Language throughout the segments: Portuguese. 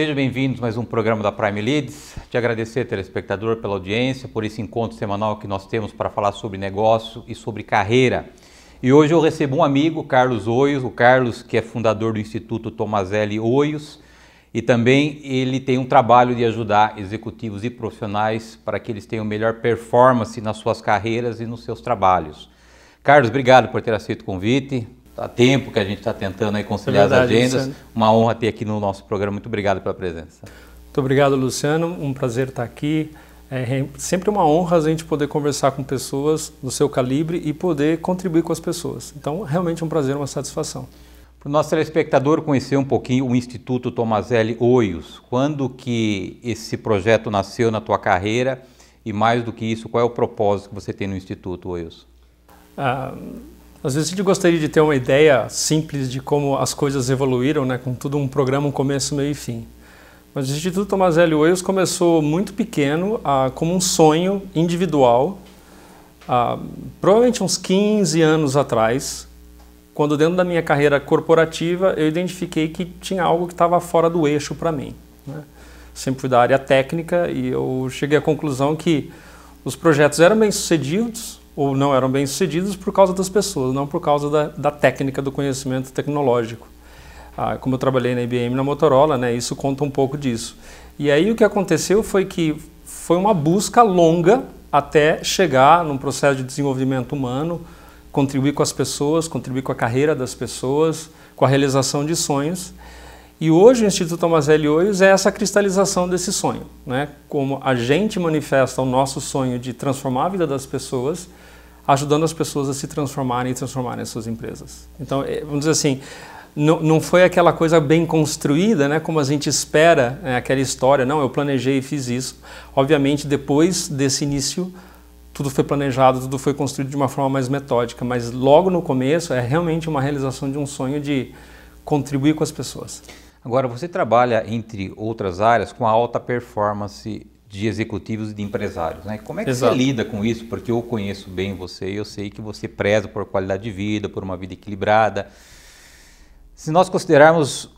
Sejam bem-vindos a mais um programa da Prime Leads. Te agradecer, telespectador, pela audiência, por esse encontro semanal que nós temos para falar sobre negócio e sobre carreira. E hoje eu recebo um amigo, Carlos Oios, o Carlos que é fundador do Instituto Tomazelli Oios, e também ele tem um trabalho de ajudar executivos e profissionais para que eles tenham melhor performance nas suas carreiras e nos seus trabalhos. Carlos, obrigado por ter aceito o convite há tá tempo que a gente está tentando aí conciliar é verdade, as agendas. Luciano. Uma honra ter aqui no nosso programa. Muito obrigado pela presença. Muito obrigado, Luciano. Um prazer estar aqui. É sempre uma honra a gente poder conversar com pessoas do seu calibre e poder contribuir com as pessoas. Então, realmente um prazer, uma satisfação. Para o nosso telespectador conhecer um pouquinho o Instituto Tomazelli Oios, quando que esse projeto nasceu na tua carreira e mais do que isso, qual é o propósito que você tem no Instituto Oios? Ah, às vezes a gente gostaria de ter uma ideia simples de como as coisas evoluíram, né, com tudo um programa, um começo, meio e fim. Mas o Instituto Thomas L. Wales começou muito pequeno, ah, como um sonho individual, ah, provavelmente uns 15 anos atrás, quando dentro da minha carreira corporativa eu identifiquei que tinha algo que estava fora do eixo para mim. Né? Sempre fui da área técnica e eu cheguei à conclusão que os projetos eram bem sucedidos, ou não eram bem-sucedidos por causa das pessoas, não por causa da, da técnica, do conhecimento tecnológico. Ah, como eu trabalhei na IBM na Motorola, né, isso conta um pouco disso. E aí o que aconteceu foi que foi uma busca longa até chegar num processo de desenvolvimento humano, contribuir com as pessoas, contribuir com a carreira das pessoas, com a realização de sonhos. E hoje o Instituto Tomazelli Oios é essa cristalização desse sonho, né? Como a gente manifesta o nosso sonho de transformar a vida das pessoas, ajudando as pessoas a se transformarem e transformarem as suas empresas. Então, eh, vamos dizer assim, não, não foi aquela coisa bem construída, né? Como a gente espera, né? aquela história, não, eu planejei e fiz isso. Obviamente, depois desse início, tudo foi planejado, tudo foi construído de uma forma mais metódica, mas logo no começo é realmente uma realização de um sonho de contribuir com as pessoas. Agora, você trabalha, entre outras áreas, com a alta performance de executivos e de empresários. Né? Como é que Exato. você lida com isso? Porque eu conheço bem você e eu sei que você preza por qualidade de vida, por uma vida equilibrada. Se nós considerarmos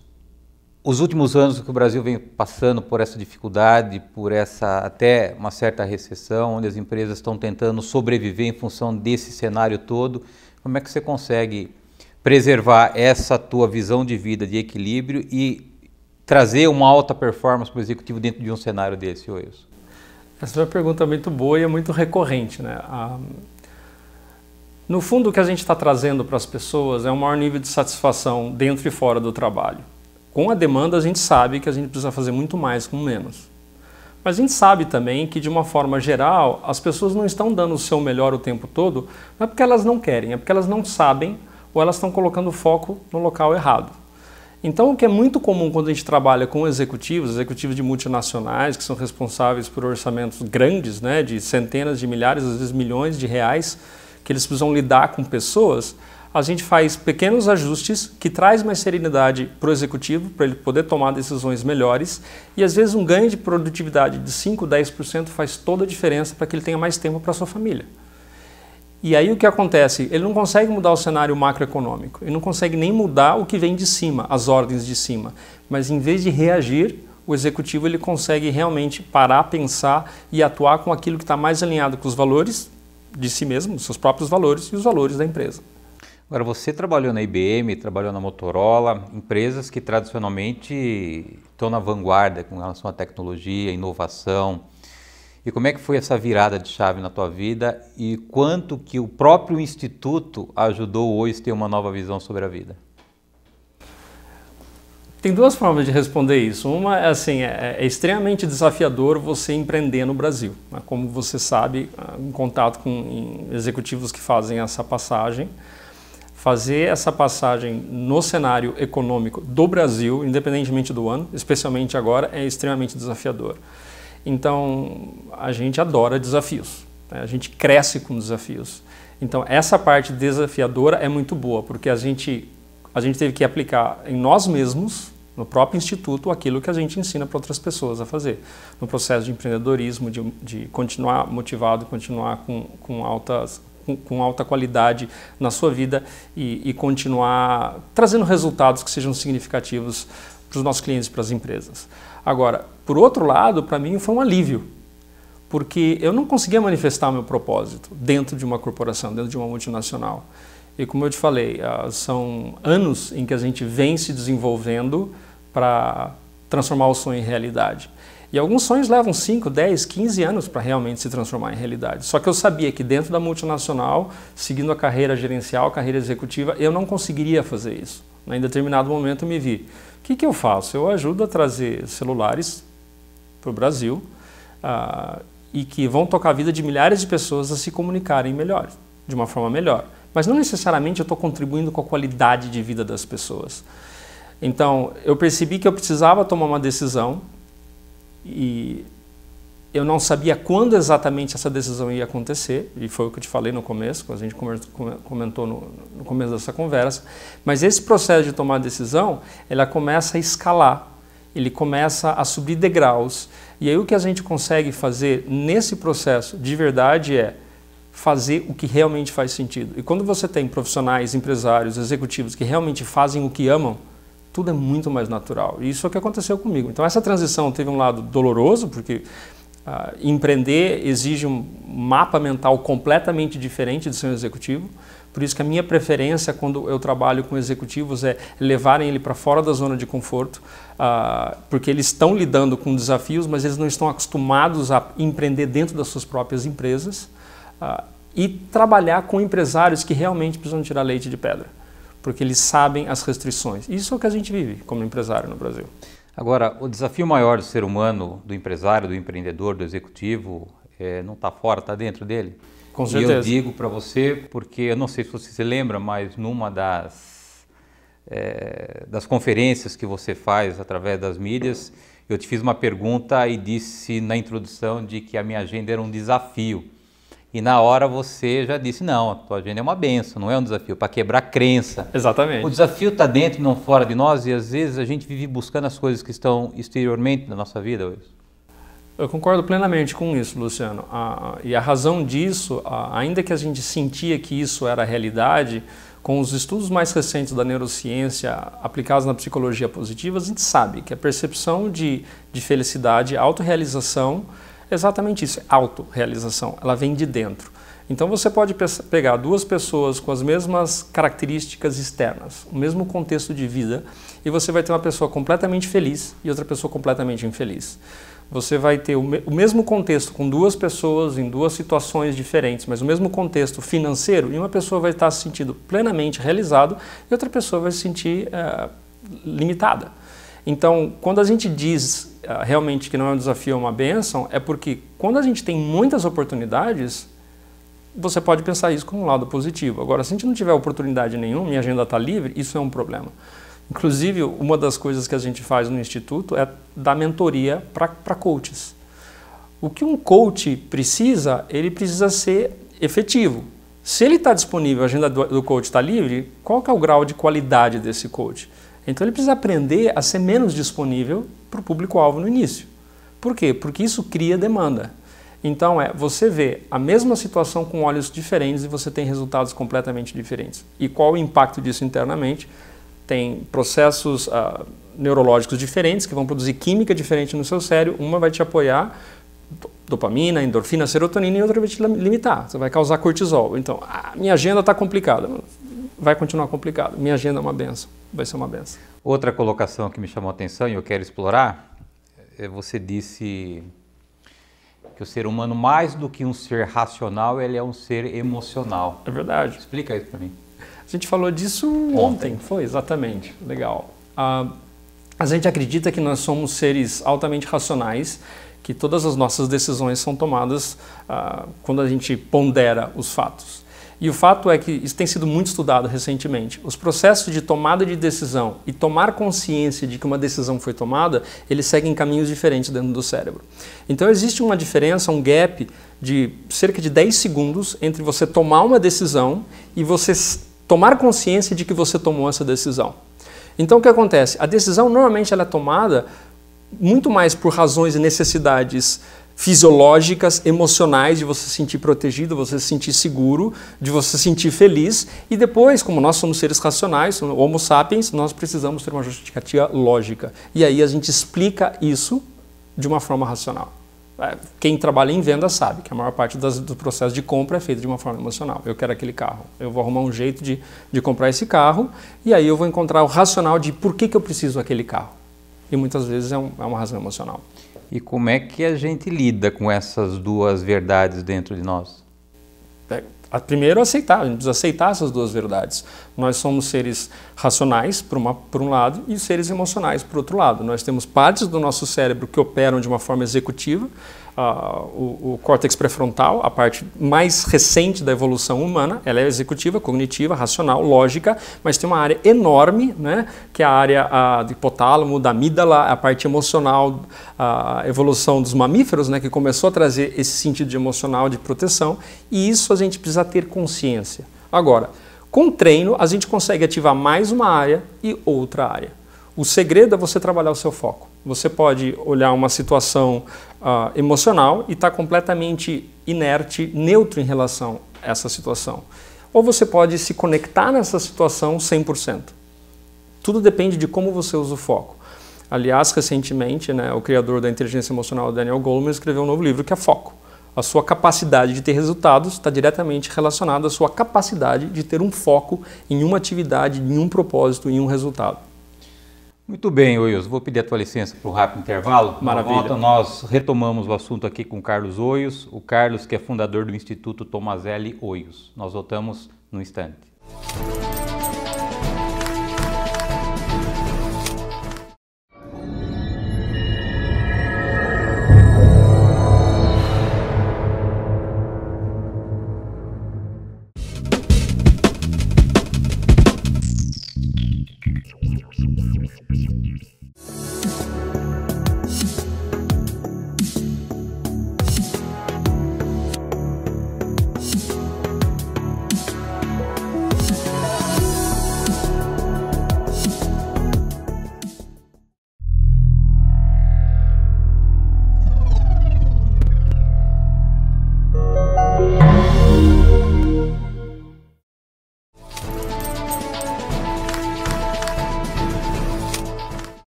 os últimos anos que o Brasil vem passando por essa dificuldade, por essa até uma certa recessão, onde as empresas estão tentando sobreviver em função desse cenário todo, como é que você consegue preservar essa tua visão de vida, de equilíbrio e trazer uma alta performance para o executivo dentro de um cenário desse, Wilson? Essa é uma pergunta muito boa e é muito recorrente. Né? Ah, no fundo, o que a gente está trazendo para as pessoas é um maior nível de satisfação dentro e fora do trabalho. Com a demanda, a gente sabe que a gente precisa fazer muito mais com menos. Mas a gente sabe também que, de uma forma geral, as pessoas não estão dando o seu melhor o tempo todo, não é porque elas não querem, é porque elas não sabem ou elas estão colocando foco no local errado. Então, o que é muito comum quando a gente trabalha com executivos, executivos de multinacionais que são responsáveis por orçamentos grandes, né, de centenas de milhares, às vezes milhões de reais, que eles precisam lidar com pessoas, a gente faz pequenos ajustes que traz mais serenidade para o executivo, para ele poder tomar decisões melhores, e às vezes um ganho de produtividade de 5, 10% faz toda a diferença para que ele tenha mais tempo para sua família. E aí o que acontece? Ele não consegue mudar o cenário macroeconômico, ele não consegue nem mudar o que vem de cima, as ordens de cima. Mas em vez de reagir, o executivo ele consegue realmente parar, pensar e atuar com aquilo que está mais alinhado com os valores de si mesmo, seus próprios valores e os valores da empresa. Agora, você trabalhou na IBM, trabalhou na Motorola, empresas que tradicionalmente estão na vanguarda com relação à tecnologia, inovação, e como é que foi essa virada de chave na tua vida e quanto que o próprio instituto ajudou hoje a ter uma nova visão sobre a vida? Tem duas formas de responder isso. Uma é assim, é, é extremamente desafiador você empreender no Brasil. Né? Como você sabe, em ah, contato com executivos que fazem essa passagem, fazer essa passagem no cenário econômico do Brasil, independentemente do ano, especialmente agora, é extremamente desafiador. Então, a gente adora desafios, né? a gente cresce com desafios. Então, essa parte desafiadora é muito boa, porque a gente, a gente teve que aplicar em nós mesmos, no próprio instituto, aquilo que a gente ensina para outras pessoas a fazer. No processo de empreendedorismo, de, de continuar motivado, continuar com, com altas com, com, alta qualidade na sua vida e, e, continuar trazendo resultados que sejam significativos para os nossos clientes e para as empresas. Agora, por outro lado, para mim foi um alívio, porque eu não conseguia manifestar o meu propósito dentro de uma corporação, dentro de uma multinacional. E como eu te falei, ah, são anos em que a gente vem se desenvolvendo para transformar o sonho em realidade. E alguns sonhos levam 5, 10, 15 anos para realmente se transformar em realidade. Só que eu sabia que dentro da multinacional, seguindo a carreira gerencial, carreira executiva, eu não conseguiria fazer isso. Em determinado momento eu me vi, o que, que eu faço? Eu ajudo a trazer celulares para o Brasil ah, e que vão tocar a vida de milhares de pessoas a se comunicarem melhor, de uma forma melhor. Mas não necessariamente eu estou contribuindo com a qualidade de vida das pessoas. Então, eu percebi que eu precisava tomar uma decisão e eu não sabia quando exatamente essa decisão ia acontecer, e foi o que eu te falei no começo, a gente comentou no começo dessa conversa, mas esse processo de tomar decisão, ela começa a escalar ele começa a subir degraus. E aí o que a gente consegue fazer nesse processo de verdade é fazer o que realmente faz sentido. E quando você tem profissionais, empresários, executivos que realmente fazem o que amam, tudo é muito mais natural. E isso é o que aconteceu comigo. Então essa transição teve um lado doloroso, porque ah, empreender exige um mapa mental completamente diferente de ser um executivo, por isso que a minha preferência quando eu trabalho com executivos é levarem ele para fora da zona de conforto, uh, porque eles estão lidando com desafios, mas eles não estão acostumados a empreender dentro das suas próprias empresas uh, e trabalhar com empresários que realmente precisam tirar leite de pedra, porque eles sabem as restrições. Isso é o que a gente vive como empresário no Brasil. Agora, o desafio maior do ser humano, do empresário, do empreendedor, do executivo, é, não está fora, está dentro dele? Com certeza. E eu digo para você, porque eu não sei se você se lembra, mas numa das, é, das conferências que você faz através das mídias, eu te fiz uma pergunta e disse na introdução de que a minha agenda era um desafio. E na hora você já disse, não, a tua agenda é uma benção, não é um desafio, é para quebrar crença. Exatamente. O desafio está dentro, não fora de nós, e às vezes a gente vive buscando as coisas que estão exteriormente na nossa vida. Wilson. Eu concordo plenamente com isso, Luciano. e a razão disso, ainda que a gente sentia que isso era a realidade, com os estudos mais recentes da neurociência aplicados na psicologia positiva, a gente sabe que a percepção de, de felicidade, autorrealização, é exatamente isso, é autorrealização, ela vem de dentro. Então você pode pegar duas pessoas com as mesmas características externas, o mesmo contexto de vida, e você vai ter uma pessoa completamente feliz e outra pessoa completamente infeliz você vai ter o, me o, mesmo contexto com duas pessoas em duas situações diferentes, mas o mesmo contexto financeiro, e uma pessoa vai estar se sentindo plenamente realizado e outra pessoa vai se sentir eh, limitada. Então, quando a gente diz eh, realmente que não é um desafio, é uma benção, é porque quando a gente tem muitas oportunidades, você pode pensar isso como um lado positivo. Agora, se a gente não tiver oportunidade nenhuma, minha agenda está livre, isso é um problema. Inclusive, uma das coisas que a gente faz no Instituto é dar mentoria para coaches. O que um coach precisa, ele precisa ser efetivo. Se ele está disponível, a agenda do, do coach está livre, qual que é o grau de qualidade desse coach? Então ele precisa aprender a ser menos disponível para o público-alvo no início. Por quê? Porque isso cria demanda. Então é você vê a mesma situação com olhos diferentes e você tem resultados completamente diferentes. E qual o impacto disso internamente? tem processos ah, neurológicos diferentes que vão produzir química diferente no seu cérebro. Uma vai te apoiar dopamina, endorfina, serotonina e outra vai te limitar. Você vai causar cortisol. Então, ah, minha agenda está complicada. Vai continuar complicada. Minha agenda é uma benção. Vai ser uma benção. Outra colocação que me chamou a atenção e eu quero explorar, é você disse que o ser humano, mais do que um ser racional, ele é um ser emocional. É verdade. Explica isso para mim. A gente falou disso ontem, ontem foi exatamente. Legal. Ah, a gente acredita que nós somos seres altamente racionais, que todas as nossas decisões são tomadas ah, quando a gente pondera os fatos. E o fato é que isso tem sido muito estudado recentemente. Os processos de tomada de decisão e tomar consciência de que uma decisão foi tomada, eles seguem caminhos diferentes dentro do cérebro. Então existe uma diferença, um gap de cerca de 10 segundos entre você tomar uma decisão e você tomar consciência de que você tomou essa decisão. Então o que acontece? A decisão normalmente ela é tomada muito mais por razões e necessidades fisiológicas, emocionais, de você se sentir protegido, você se sentir seguro, de você se sentir feliz. E depois, como nós somos seres racionais, homo sapiens, nós precisamos ter uma justificativa lógica. E aí a gente explica isso de uma forma racional. É, quem trabalha em venda sabe que a maior parte das, do processo de compra é feito de uma forma emocional. Eu quero aquele carro, eu vou arrumar um jeito de, de comprar esse carro e aí eu vou encontrar o racional de por que, que eu preciso daquele carro. E muitas vezes é, um, é uma razão emocional. E como é que a gente lida com essas duas verdades dentro de nós? É a primeiro aceitar, a gente precisa aceitar essas duas verdades. Nós somos seres racionais, por, uma, por um lado, e seres emocionais, por outro lado. Nós temos partes do nosso cérebro que operam de uma forma executiva Uh, o, o córtex pré-frontal, a parte mais recente da evolução humana, ela é executiva, cognitiva, racional, lógica, mas tem uma área enorme, né, que é a área uh, do hipotálamo, da amígdala, a parte emocional, a evolução dos mamíferos, né, que começou a trazer esse sentido de emocional de proteção, e isso a gente precisa ter consciência. Agora, com treino, a gente consegue ativar mais uma área e outra área. O segredo é você trabalhar o seu foco. Você pode olhar uma situação uh, emocional e estar tá completamente inerte, neutro em relação a essa situação. Ou você pode se conectar nessa situação 100%. Tudo depende de como você usa o foco. Aliás, recentemente, né, o criador da inteligência emocional, Daniel Goleman, escreveu um novo livro que é Foco. A sua capacidade de ter resultados está diretamente relacionada à sua capacidade de ter um foco em uma atividade, em um propósito, em um resultado. Muito bem, Oios. Vou pedir a tua licença para um rápido intervalo. Maravilha. Volta, nós retomamos o assunto aqui com Carlos Oios, o Carlos que é fundador do Instituto Tomazelli Oios. Nós voltamos no instante.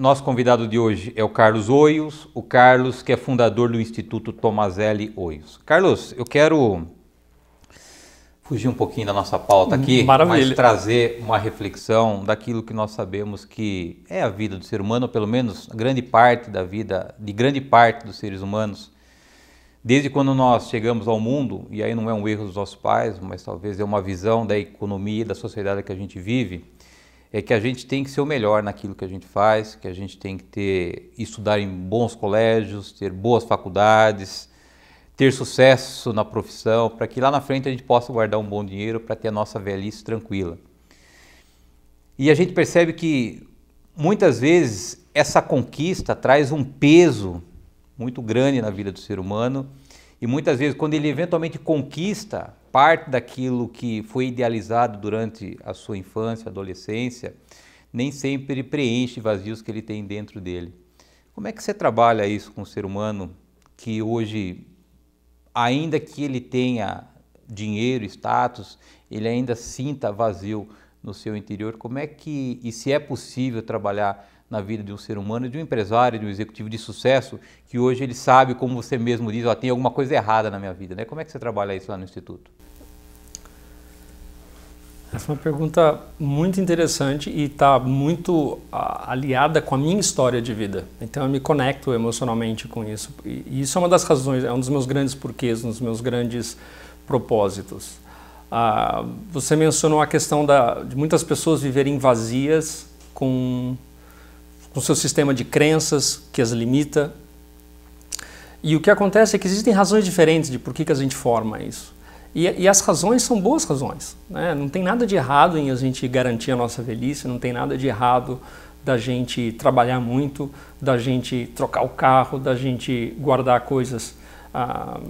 Nosso convidado de hoje é o Carlos Oios, o Carlos que é fundador do Instituto Tomazelli Oios. Carlos, eu quero fugir um pouquinho da nossa pauta aqui, Maravilha. mas trazer uma reflexão daquilo que nós sabemos que é a vida do ser humano, ou pelo menos grande parte da vida, de grande parte dos seres humanos. Desde quando nós chegamos ao mundo, e aí não é um erro dos nossos pais, mas talvez é uma visão da economia e da sociedade que a gente vive, é que a gente tem que ser o melhor naquilo que a gente faz, que a gente tem que ter estudar em bons colégios, ter boas faculdades, ter sucesso na profissão, para que lá na frente a gente possa guardar um bom dinheiro para ter a nossa velhice tranquila. E a gente percebe que muitas vezes essa conquista traz um peso muito grande na vida do ser humano e muitas vezes quando ele eventualmente conquista parte daquilo que foi idealizado durante a sua infância, adolescência, nem sempre preenche vazios que ele tem dentro dele. Como é que você trabalha isso com o ser humano que hoje, ainda que ele tenha dinheiro, status, ele ainda sinta vazio no seu interior? Como é que, e se é possível trabalhar na vida de um ser humano, de um empresário, de um executivo de sucesso, que hoje ele sabe, como você mesmo diz, ó, tem alguma coisa errada na minha vida, né? Como é que você trabalha isso lá no Instituto? Essa é uma pergunta muito interessante e está muito aliada com a minha história de vida. Então eu me conecto emocionalmente com isso. E, e isso é uma das razões, é um dos meus grandes porquês, um dos meus grandes propósitos. Ah, você mencionou a questão da, de muitas pessoas viverem vazias com com seu sistema de crenças que as limita. E o que acontece é que existem razões diferentes de por que, que a gente forma isso. E, e as razões são boas razões. Né? Não tem nada de errado em a gente garantir a nossa velhice, não tem nada de errado da gente trabalhar muito, da gente trocar o carro, da gente guardar coisas. Ah,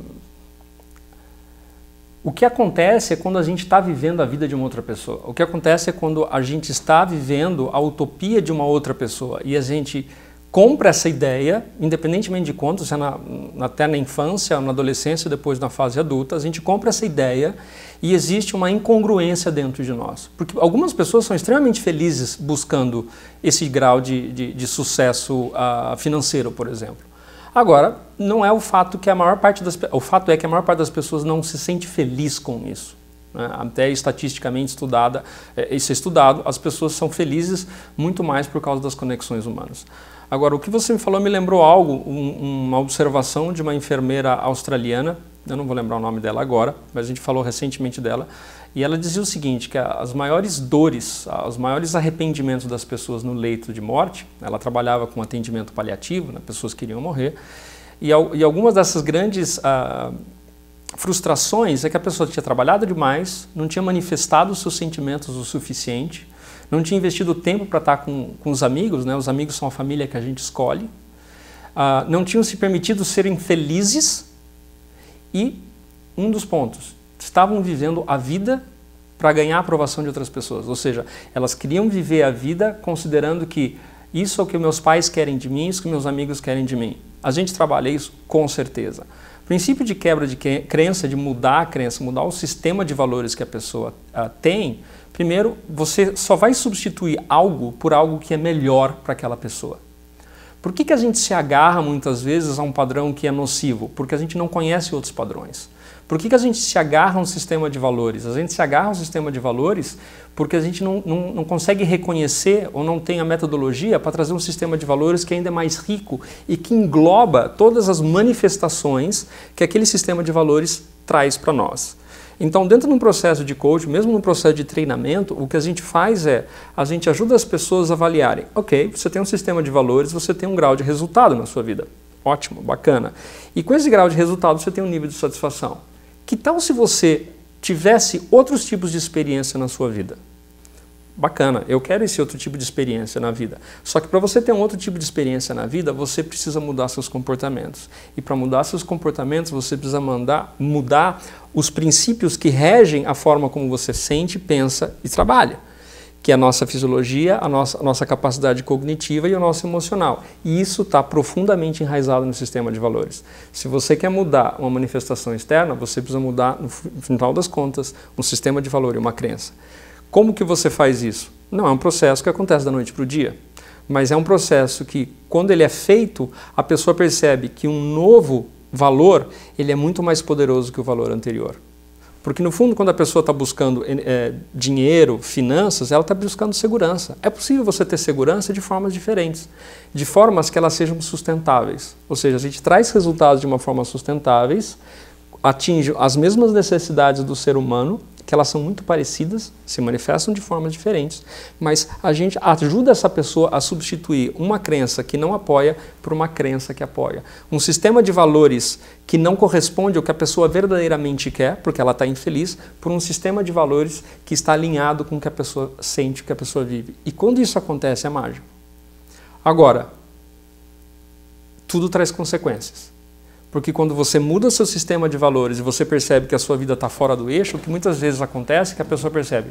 o que acontece é quando a gente está vivendo a vida de uma outra pessoa. O que acontece é quando a gente está vivendo a utopia de uma outra pessoa e a gente compra essa ideia, independentemente de quanto, se é na, até na infância, na adolescência, depois na fase adulta, a gente compra essa ideia e existe uma incongruência dentro de nós. Porque algumas pessoas são extremamente felizes buscando esse grau de, de, de sucesso uh, financeiro, por exemplo. Agora, não é o fato que a maior parte das o fato é que a maior parte das pessoas não se sente feliz com isso. Né? Até estatisticamente estudada, é, isso é estudado, as pessoas são felizes muito mais por causa das conexões humanas. Agora, o que você me falou me lembrou algo, um, uma observação de uma enfermeira australiana, eu não vou lembrar o nome dela agora, mas a gente falou recentemente dela, e ela dizia o seguinte, que as maiores dores, os maiores arrependimentos das pessoas no leito de morte, ela trabalhava com atendimento paliativo, né, pessoas que iriam morrer, e, e algumas dessas grandes ah, frustrações é que a pessoa tinha trabalhado demais, não tinha manifestado os seus sentimentos o suficiente, não tinha investido tempo para estar tá com, com os amigos, né? os amigos são a família que a gente escolhe, ah, não tinham se permitido serem felizes e um dos pontos, estavam vivendo a vida para ganhar a aprovação de outras pessoas. Ou seja, elas queriam viver a vida considerando que isso é o que meus pais querem de mim, isso é o que meus amigos querem de mim. A gente trabalha isso com certeza. O princípio de quebra de crença, de mudar a crença, mudar o sistema de valores que a pessoa ah, tem, primeiro, você só vai substituir algo por algo que é melhor para aquela pessoa. Por que, que a gente se agarra muitas vezes a um padrão que é nocivo? Porque a gente não conhece outros padrões. Por que, que a gente se agarra a um sistema de valores? A gente se agarra a um sistema de valores porque a gente não, não, não consegue reconhecer ou não tem a metodologia para trazer um sistema de valores que é ainda é mais rico e que engloba todas as manifestações que aquele sistema de valores traz para nós. Então, dentro de um processo de coaching, mesmo num processo de treinamento, o que a gente faz é a gente ajuda as pessoas a avaliarem. Ok, você tem um sistema de valores, você tem um grau de resultado na sua vida. Ótimo, bacana. E com esse grau de resultado, você tem um nível de satisfação. Que tal se você tivesse outros tipos de experiência na sua vida? Bacana, eu quero esse outro tipo de experiência na vida. Só que para você ter um outro tipo de experiência na vida, você precisa mudar seus comportamentos. E para mudar seus comportamentos, você precisa mandar, mudar os princípios que regem a forma como você sente, pensa e trabalha que é a nossa fisiologia, a nossa, a nossa capacidade cognitiva e o nosso emocional. E isso está profundamente enraizado no sistema de valores. Se você quer mudar uma manifestação externa, você precisa mudar, no final das contas, um sistema de valor e uma crença. Como que você faz isso? Não é um processo que acontece da noite para o dia, mas é um processo que, quando ele é feito, a pessoa percebe que um novo valor ele é muito mais poderoso que o valor anterior. Porque, no fundo, quando a pessoa está buscando é, dinheiro, finanças, ela está buscando segurança. É possível você ter segurança de formas diferentes, de formas que elas sejam sustentáveis. Ou seja, a gente traz resultados de uma forma sustentáveis, atinge as mesmas necessidades do ser humano, que elas são muito parecidas, se manifestam de formas diferentes, mas a gente ajuda essa pessoa a substituir uma crença que não apoia por uma crença que apoia. Um sistema de valores que não corresponde ao que a pessoa verdadeiramente quer, porque ela está infeliz, por um sistema de valores que está alinhado com o que a pessoa sente, o que a pessoa vive. E quando isso acontece, é mágico. Agora, tudo traz consequências. Porque quando você muda seu sistema de valores e você percebe que a sua vida está fora do eixo, o que muitas vezes acontece é que a pessoa percebe,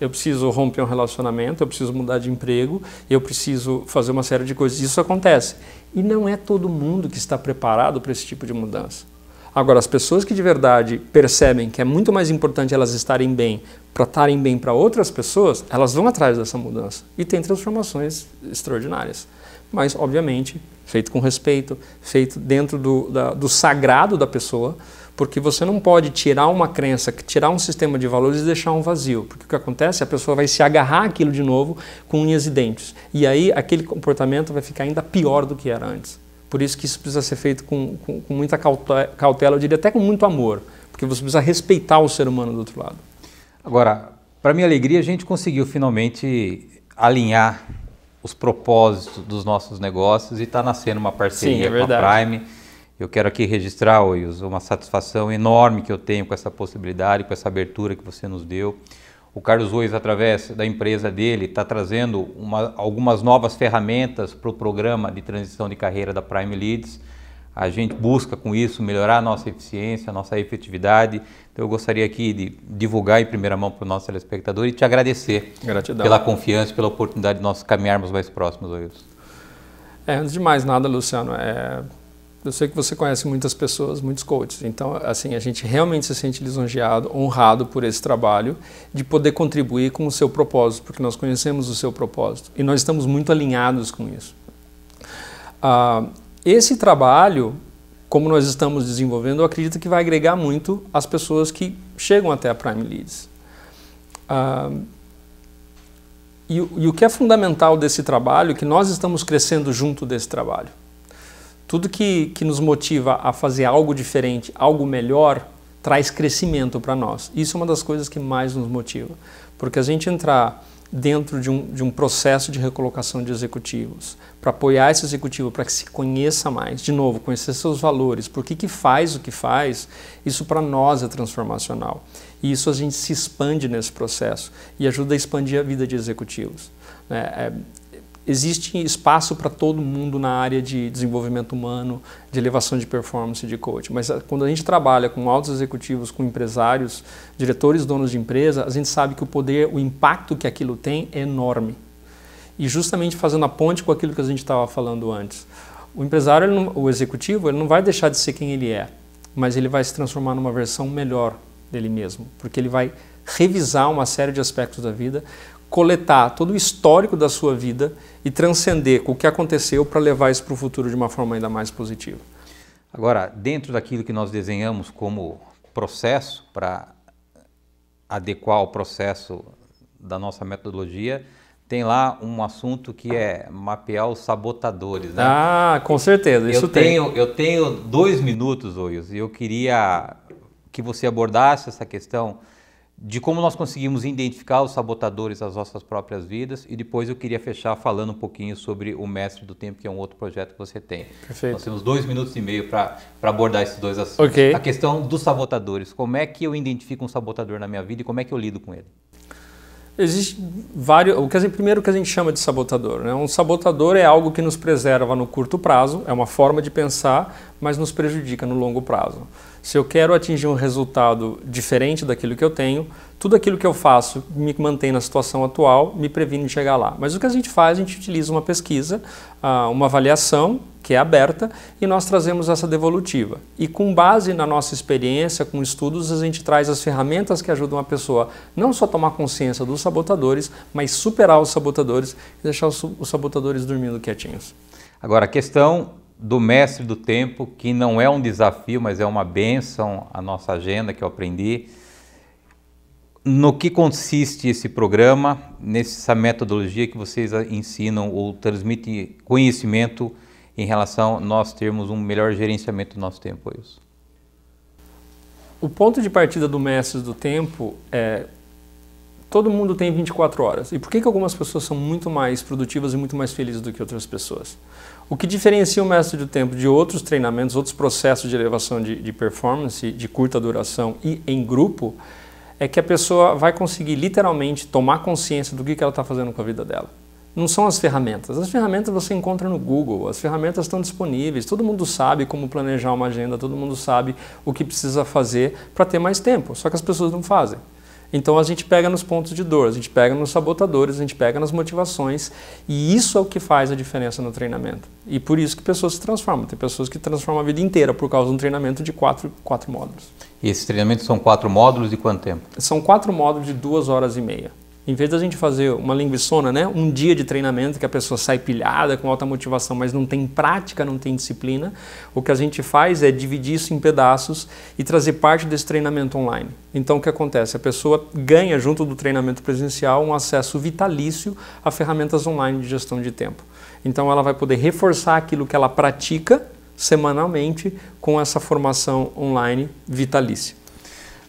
eu preciso romper um relacionamento, eu preciso mudar de emprego, eu preciso fazer uma série de coisas. Isso acontece. E não é todo mundo que está preparado para esse tipo de mudança. Agora, as pessoas que de verdade percebem que é muito mais importante elas estarem bem para estarem bem para outras pessoas, elas vão atrás dessa mudança e tem transformações extraordinárias. Mas, obviamente, feito com respeito, feito dentro do, da, do sagrado da pessoa, porque você não pode tirar uma crença, tirar um sistema de valores e deixar um vazio, porque o que acontece é a pessoa vai se agarrar aquilo de novo com unhas e dentes. E aí aquele comportamento vai ficar ainda pior do que era antes. Por isso que isso precisa ser feito com, com, com muita cautela, eu diria até com muito amor, porque você precisa respeitar o ser humano do outro lado. Agora, para minha alegria, a gente conseguiu finalmente alinhar os propósitos dos nossos negócios e está nascendo uma parceria Sim, é com a Prime. Eu quero aqui registrar, Wilson, uma satisfação enorme que eu tenho com essa possibilidade, com essa abertura que você nos deu. O Carlos Ois, através da empresa dele, está trazendo uma, algumas novas ferramentas para o programa de transição de carreira da Prime Leads. A gente busca com isso melhorar a nossa eficiência, a nossa efetividade. Então eu gostaria aqui de divulgar em primeira mão para o nosso telespectador e te agradecer Gratidão. pela confiança, pela oportunidade de nós caminharmos mais próximos a isso. É, antes de mais nada, Luciano, é, eu sei que você conhece muitas pessoas, muitos coaches. Então, assim, a gente realmente se sente lisonjeado, honrado por esse trabalho de poder contribuir com o seu propósito, porque nós conhecemos o seu propósito e nós estamos muito alinhados com isso. Ah, esse trabalho, como nós estamos desenvolvendo, eu acredito que vai agregar muito as pessoas que chegam até a Prime Leads. Ah, e, e o que é fundamental desse trabalho, que nós estamos crescendo junto desse trabalho tudo que, que nos motiva a fazer algo diferente, algo melhor, traz crescimento para nós. Isso é uma das coisas que mais nos motiva. Porque a gente entrar dentro de um, de um processo de recolocação de executivos, para apoiar esse executivo, para que se conheça mais, de novo, conhecer seus valores, por que, que faz o que faz, isso para nós é transformacional. E isso a gente se expande nesse processo e ajuda a expandir a vida de executivos. Né? É, é, existe espaço para todo mundo na área de desenvolvimento humano, de elevação de performance de coaching. Mas ah, quando a gente trabalha com altos executivos, com empresários, diretores, donos de empresa, a gente sabe que o poder, o impacto que aquilo tem é enorme. E justamente fazendo a ponte com aquilo que a gente estava falando antes. O empresário, não, o executivo, ele não vai deixar de ser quem ele é, mas ele vai se transformar numa versão melhor dele mesmo, porque ele vai revisar uma série de aspectos da vida, coletar todo o histórico da sua vida e transcender o que aconteceu para levar isso para o futuro de uma forma ainda mais positiva. Agora, dentro daquilo que nós desenhamos como processo para adequar o processo da nossa metodologia, tem lá um assunto que é mapear os sabotadores, né? Ah, com certeza, isso eu tenho, tem. Eu tenho dois minutos, Oios, e eu queria que você abordasse essa questão de como nós conseguimos identificar os sabotadores das nossas próprias vidas e depois eu queria fechar falando um pouquinho sobre o Mestre do Tempo, que é um outro projeto que você tem. Perfeito. Nós temos dois minutos e meio para abordar esses dois assuntos. Okay. A questão dos sabotadores, como é que eu identifico um sabotador na minha vida e como é que eu lido com ele? Existe vários, o que gente, primeiro o que a gente chama de sabotador, né? Um sabotador é algo que nos preserva no curto prazo, é uma forma de pensar, mas nos prejudica no longo prazo. Se eu quero atingir um resultado diferente daquilo que eu tenho, tudo aquilo que eu faço me mantém na situação atual, me previne de chegar lá. Mas o que a gente faz, a gente utiliza uma pesquisa, ah, uma avaliação que é aberta e nós trazemos essa devolutiva. E com base na nossa experiência, com estudos, a gente traz as ferramentas que ajudam a pessoa não só tomar consciência dos sabotadores, mas superar os sabotadores e deixar os sabotadores dormindo quietinhos. Agora, a questão do mestre do tempo, que não é um desafio, mas é uma benção a nossa agenda que eu aprendi. No que consiste esse programa, nessa metodologia que vocês ensinam ou transmitem conhecimento em relação a nós termos um melhor gerenciamento do nosso tempo, é isso? O ponto de partida do mestre do tempo é todo mundo tem 24 horas. E por que, que algumas pessoas são muito mais produtivas e muito mais felizes do que outras pessoas? O que diferencia o mestre do tempo de outros treinamentos, outros processos de elevação de, de performance, de curta duração e em grupo, é que a pessoa vai conseguir literalmente tomar consciência do que, que ela está fazendo com a vida dela. Não são as ferramentas. As ferramentas você encontra no Google, as ferramentas estão disponíveis, todo mundo sabe como planejar uma agenda, todo mundo sabe o que precisa fazer para ter mais tempo, só que as pessoas não fazem. Então a gente pega nos pontos de dor, a gente pega nos sabotadores, a gente pega nas motivações e isso é o que faz a diferença no treinamento. E por isso que pessoas se transformam. Tem pessoas que transformam a vida inteira por causa de um treinamento de quatro, quatro módulos. E esses treinamentos são quatro módulos de quanto tempo? São quatro módulos de duas horas e meia. Em vez da gente fazer uma linguiçona, né, um dia de treinamento que a pessoa sai pilhada com alta motivação, mas não tem prática, não tem disciplina, o que a gente faz é dividir isso em pedaços e trazer parte desse treinamento online. Então o que acontece? A pessoa ganha junto do treinamento presencial um acesso vitalício a ferramentas online de gestão de tempo. Então ela vai poder reforçar aquilo que ela pratica semanalmente com essa formação online vitalícia.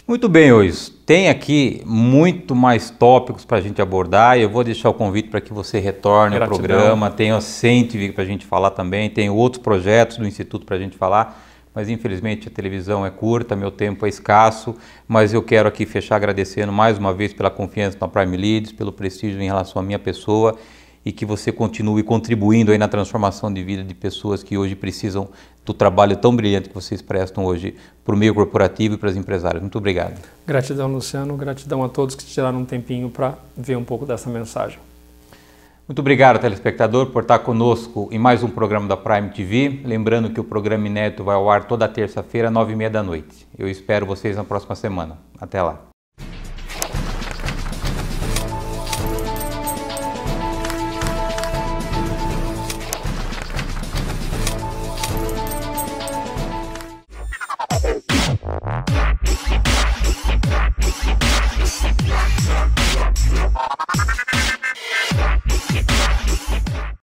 Muito bem, Ois. Tem aqui muito mais tópicos para a gente abordar. Eu vou deixar o convite para que você retorne Gratidão. ao programa. Tem o Centivig para a gente falar também. Tem outros projetos do Instituto para a gente falar. Mas infelizmente a televisão é curta, meu tempo é escasso. Mas eu quero aqui fechar agradecendo mais uma vez pela confiança na Prime Leads, pelo prestígio em relação à minha pessoa e que você continue contribuindo aí na transformação de vida de pessoas que hoje precisam do trabalho tão brilhante que vocês prestam hoje para o meio corporativo e para os empresários. Muito obrigado. Gratidão, Luciano. Gratidão a todos que tiraram um tempinho para ver um pouco dessa mensagem. Muito obrigado, telespectador, por estar conosco em mais um programa da Prime TV. Lembrando que o programa Inédito vai ao ar toda terça-feira, nove e meia da noite. Eu espero vocês na próxima semana. Até lá.